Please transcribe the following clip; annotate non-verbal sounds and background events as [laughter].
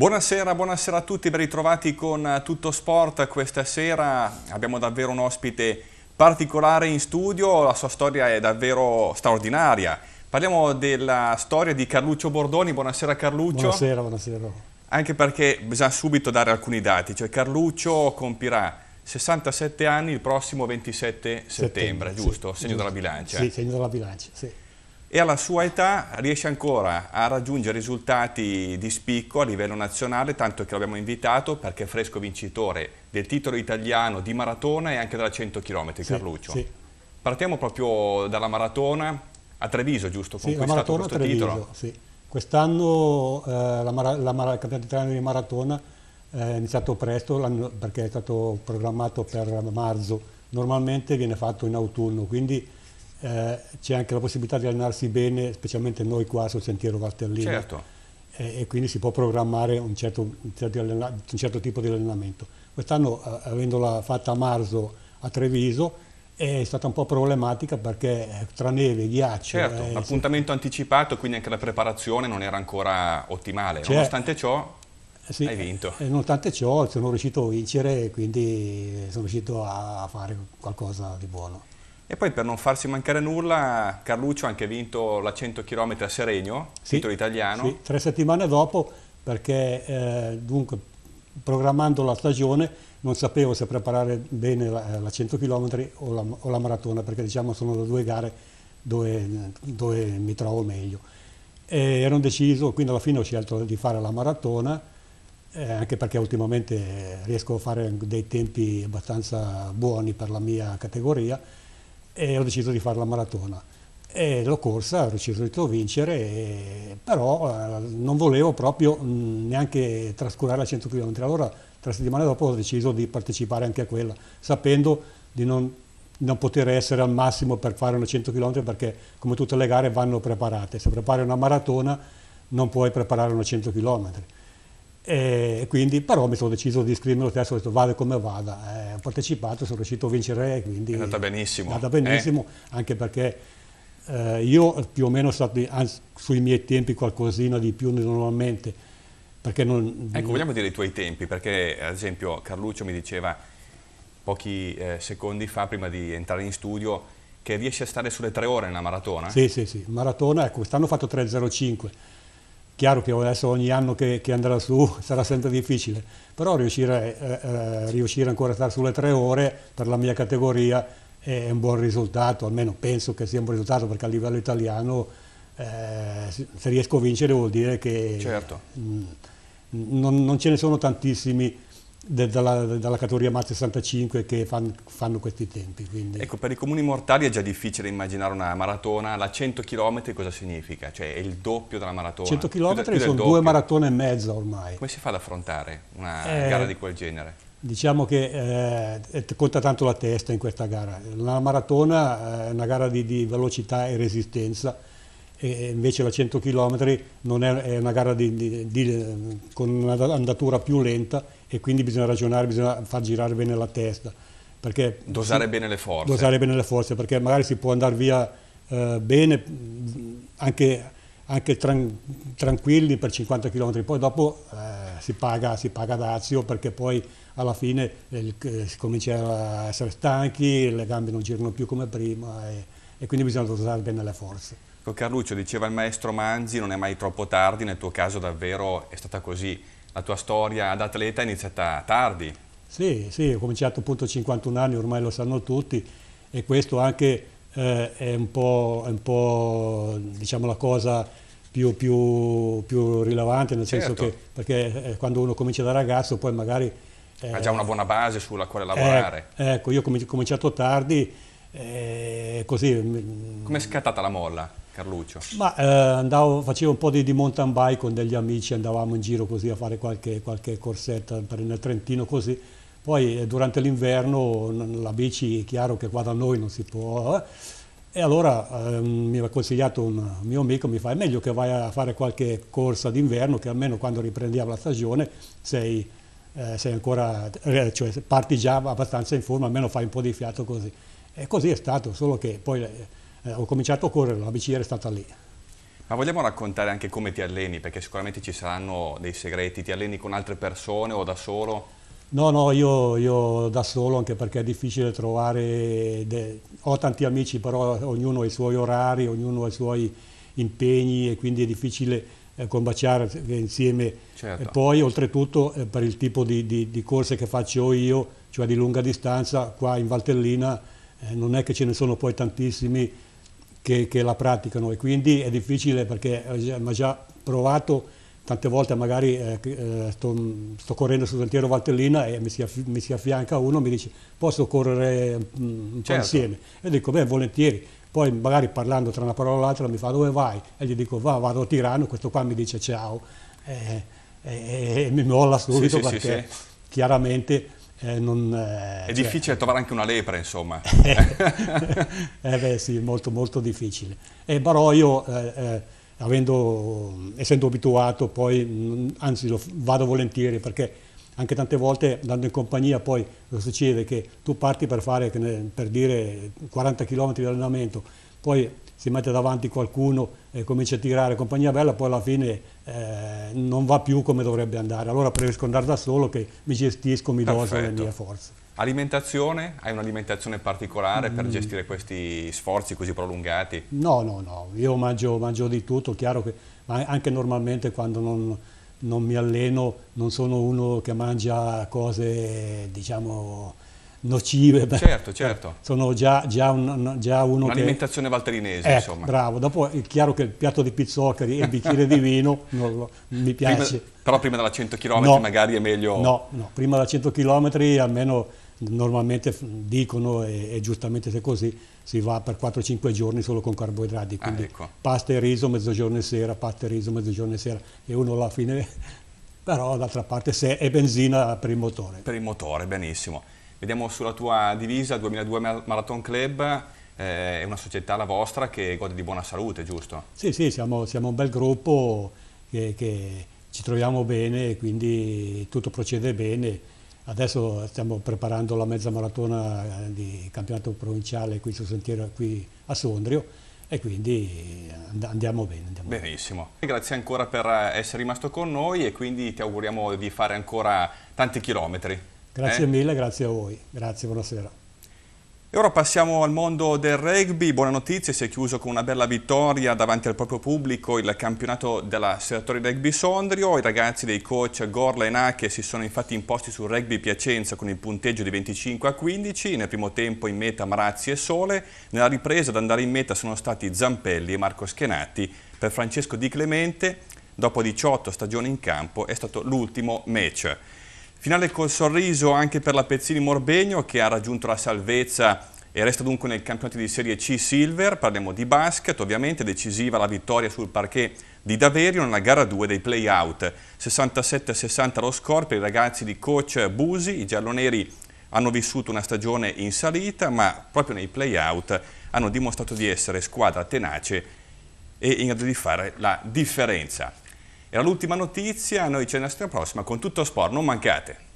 Buonasera, buonasera a tutti, ben ritrovati con eh, Tutto Sport. Questa sera abbiamo davvero un ospite particolare in studio, la sua storia è davvero straordinaria. Parliamo della storia di Carluccio Bordoni. Buonasera Carluccio. Buonasera, buonasera. Anche perché bisogna subito dare alcuni dati, cioè Carluccio compirà 67 anni il prossimo 27 settembre, settembre giusto? Sì, segno giusto. della bilancia. Sì, segno della bilancia, sì e alla sua età riesce ancora a raggiungere risultati di spicco a livello nazionale, tanto che l'abbiamo invitato perché è fresco vincitore del titolo italiano di maratona e anche della 100 km, sì, Carluccio. Sì. Partiamo proprio dalla maratona a Treviso, giusto? Sì, la maratona a Treviso, sì. Quest'anno eh, la, mara, la mara, il campionato italiano di maratona eh, è iniziato presto perché è stato programmato per marzo, normalmente viene fatto in autunno, quindi eh, c'è anche la possibilità di allenarsi bene, specialmente noi qua sul sentiero Valtellino. Certo. Eh, e quindi si può programmare un certo, un certo, un certo tipo di allenamento. Quest'anno, eh, avendola fatta a marzo a Treviso, è stata un po' problematica perché eh, tra neve, ghiaccio... Certo, eh, appuntamento sì. anticipato, quindi anche la preparazione non era ancora ottimale. Cioè, nonostante ciò, eh, sì, hai vinto. E eh, nonostante ciò sono riuscito a vincere, e quindi sono riuscito a fare qualcosa di buono. E poi per non farsi mancare nulla, Carluccio ha anche vinto la 100 km a Seregno, sì, titolo italiano. Sì, tre settimane dopo, perché eh, dunque, programmando la stagione non sapevo se preparare bene la, eh, la 100 km o la, o la, maratona, perché diciamo sono le due gare dove, dove mi trovo meglio. E ero deciso, quindi alla fine ho scelto di fare la maratona, eh, anche perché ultimamente riesco a fare dei tempi abbastanza buoni per la mia categoria e ho deciso di fare la maratona. E l'ho corsa, ho deciso di vincere, e, però eh, non volevo proprio mh, mm, neanche trascurare la 100 km. Allora tre settimane dopo ho deciso di partecipare anche a quella, sapendo di non, non poter essere al massimo per fare una 100 km perché come tutte le gare vanno preparate. Se prepari una maratona non puoi preparare una 100 km. E quindi però mi sono deciso di iscrivermi lo stesso, ho detto vada come vada. Eh, partecipato, sono riuscito a vincere, quindi è andata benissimo, è andata benissimo eh. anche perché eh, io più o meno stato anzi, sui miei tempi qualcosina di più normalmente. Non... Ecco, vogliamo dire i tuoi tempi, perché ad esempio Carluccio mi diceva pochi eh, secondi fa, prima di entrare in studio, che riesci a stare sulle tre ore nella maratona. Sì, sì, sì, maratona, ecco, quest'anno ho fatto 3.05 Chiaro che adesso ogni anno che, che andrà su [laughs] sarà sempre difficile, però riuscire, eh, eh, riuscire ancora a stare sulle tre ore per la mia categoria è un buon risultato, almeno penso che sia un buon risultato perché a livello italiano eh, se riesco a vincere vuol dire che certo. mh, mm, non, non, ce ne sono tantissimi de, dalla, dalla, categoria Mazzi 65 che fan, fanno questi tempi. Quindi. Ecco, per i comuni mortali è già difficile immaginare una maratona, la 100 km cosa significa? Cioè è il doppio della maratona. 100 km più, più sono due maratone e mezza ormai. Come si fa ad affrontare una eh, gara di quel genere? Diciamo che eh, conta tanto la testa in questa gara. La maratona eh, è una gara di, di velocità e resistenza, e invece la 100 km è, è, una gara di, di, con un'andatura più lenta e quindi bisogna ragionare, bisogna far girare bene la testa. dosare si, bene le forze. Dosare bene le forze, perché magari si può andare via eh, bene, anche, anche tran, tranquilli per 50 km, poi dopo eh, si, paga, si paga dazio perché poi alla fine eh, si comincia a essere stanchi, le gambe non girano più come prima e, e quindi bisogna dosare bene le forze. Ecco, Carluccio diceva il maestro Manzi non è mai troppo tardi, nel tuo caso davvero è stata così la tua storia ad atleta è iniziata tardi. Sì, sì, ho cominciato appunto a 51 anni, ormai lo sanno tutti, e questo anche eh, è un po', è un po' diciamo, la cosa più, più, più rilevante, nel certo. senso che perché eh, quando uno comincia da ragazzo poi magari... Eh, ha già una buona base sulla quale eh, lavorare. Eh, ecco, io ho cominciato tardi, eh, così... Mm, Come è scattata la molla? Carluccio? Ma, eh, andavo, facevo un po' di, di, mountain bike con degli amici, andavamo in giro così a fare qualche, qualche corsetta nel Trentino così. Poi eh, durante l'inverno la bici è chiaro che qua da noi non si può. Eh. E allora eh, mi ha consigliato un mio amico, mi fa è meglio che vai a fare qualche corsa d'inverno che almeno quando riprendiamo la stagione sei, eh, sei ancora, eh, cioè parti già abbastanza in forma, almeno fai un po' di fiato così. E così è stato, solo che poi eh, ho cominciato a correre, la bici era stata lì. Ma vogliamo raccontare anche come ti alleni, perché sicuramente ci saranno dei segreti, ti alleni con altre persone o da solo? No, no, io, io da solo anche perché è difficile trovare, de... ho tanti amici però ognuno ha i suoi orari, ognuno ha i suoi impegni e quindi è difficile eh, combaciare insieme. Certo. E poi oltretutto eh, per il tipo di, di, di corse che faccio io, cioè di lunga distanza, qua in Valtellina eh, non è che ce ne sono poi tantissimi che, che, la praticano e quindi è difficile perché ho eh, già provato tante volte magari eh, eh sto, sto, correndo sul sentiero Valtellina e mi si, mi si, affianca uno mi dice posso correre mm, un certo. insieme e dico beh volentieri poi magari parlando tra una parola e l'altra mi fa dove vai e gli dico va vado a Tirano questo qua mi dice ciao e, eh, e, e mi molla subito sì, perché sì, sì, chiaramente eh, non, eh, è cioè... difficile trovare anche una lepre, insomma. [laughs] eh beh sì, molto molto difficile. E però io, eh, eh, avendo, essendo abituato, poi, mm, anzi lo, vado volentieri perché anche tante volte andando in compagnia poi succede che tu parti per fare, per dire, 40 km di allenamento, poi si mette davanti qualcuno e comincia a tirare compagnia bella, poi alla fine eh, non va più come dovrebbe andare. Allora preferisco andare da solo che mi gestisco, mi Perfetto. doso le mie forze. Alimentazione? Hai un'alimentazione particolare mm. per gestire questi sforzi così prolungati? No, no, no, io mangio, mangio di tutto, chiaro che ma anche normalmente quando non, non mi alleno non sono uno che mangia cose, diciamo, nocive. Beh, certo, certo. Sono già, già, un, già uno Un'alimentazione che... valterinese, ecco, insomma. bravo. Dopo è chiaro che il piatto di pizzoccheri e il bicchiere di vino non lo, mi piace. Prima, però prima della 100 km no, magari è meglio... No, no, prima della 100 km almeno normalmente dicono, e, e giustamente se è così, si va per 4-5 giorni solo con carboidrati. Ah, quindi ah, ecco. pasta e riso mezzogiorno e sera, pasta e riso mezzogiorno e sera. E uno alla fine... [laughs] però d'altra parte se è benzina per il motore. Per il motore, benissimo. Vediamo sulla tua divisa 2002 Marathon Club, eh, è una società la vostra che gode di buona salute, giusto? Sì, sì, siamo, siamo un bel gruppo che, che, ci troviamo bene, quindi tutto procede bene. Adesso stiamo preparando la mezza maratona eh, di campionato provinciale qui sul sentiero qui a Sondrio e quindi eh, andiamo bene. Andiamo Benissimo, bene. grazie ancora per eh, essere rimasto con noi e quindi ti auguriamo di fare ancora tanti chilometri. Grazie eh? mille, grazie a voi. Grazie, buonasera. E ora passiamo al mondo del rugby. Buona notizia, si è chiuso con una bella vittoria davanti al proprio pubblico il campionato della Senatori Rugby Sondrio. I ragazzi dei coach Gorla e Nache si sono infatti imposti sul rugby Piacenza con il punteggio di 25 a 15. Nel primo tempo in meta Marazzi e Sole. Nella ripresa ad andare in meta sono stati Zampelli e Marco Schenatti. Per Francesco Di Clemente, dopo 18 stagioni in campo, è stato l'ultimo match. Finale col sorriso anche per la Pezzini Morbegno che ha raggiunto la salvezza e resta dunque nel campionato di Serie C Silver, parliamo di basket, ovviamente decisiva la vittoria sul parquet di Daverio nella gara 2 dei play-out. 67-60 lo score per i ragazzi di coach Busi, i gialloneri hanno vissuto una stagione in salita ma proprio nei play-out hanno dimostrato di essere squadra tenace e in grado di fare la differenza. Era l'ultima notizia, noi ci vediamo alla prossima con tutto sport, non mancate!